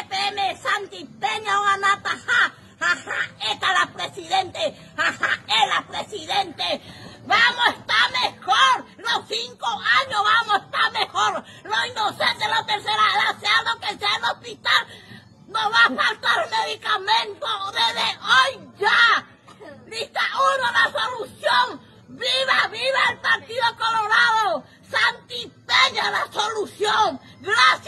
Santi Peña o ja, ja, ja, esta la presidente, ja, es la presidente. Vamos a estar mejor, los cinco años vamos a estar mejor, los inocentes, los tercera edad, sea lo que sea el hospital, no va a faltar medicamento desde hoy ya. Lista uno la solución, viva, viva el Partido Colorado, Santi Peña la solución, gracias.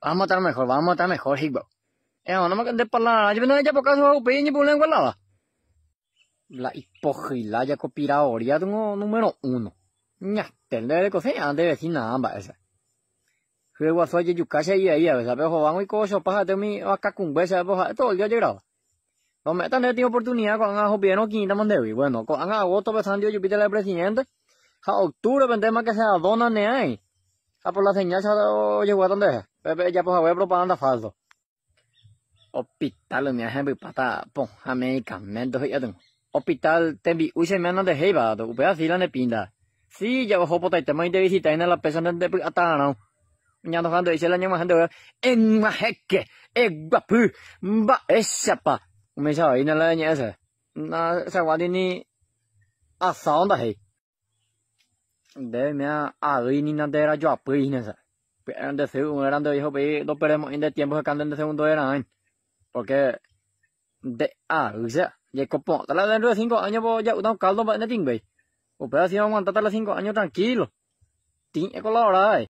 vamos a estar mejor, vamos a estar mejor, Higbo. Eh, no me de palabras, yo no ella por caso peña por lengua lava. La hipogila ya copiraoria tengo número uno. Ya, tendré de cocina, de vecina ambas esas. Luego a su yucasia y ahí a ver, pero vamos y cojo, paja de mi vaca con veces, todo el día llegaba. No me tan de oportunidad con ajo bien o quinta mandevi. Bueno, con agosto pensando, yo pide la presidente. A octubre vendemos que sea dona ne Ah, por pues la señal llegó a es? ya pues, a propaganda falso. Hospital, mi ejemplo, pata, pon, a medicamentos, ya Hospital, te vi, uy, se me anda de la pinda. Sí, ya bajó por pues, de visita en la pesa de atana. no. Ya cuando dice la en majeque, en guapu, va Me la No, se guardi ni. hey de mí ni de era yo Pero pues eran de segundo eran de viejo, pe pues, no perdemos en de tiempo que canten de segundo eran porque de ah o sea ya copo tal vez dentro de cinco años voy pues, ya un caldo en de bay o vamos a los cinco años tranquilo colaborar, ¿eh?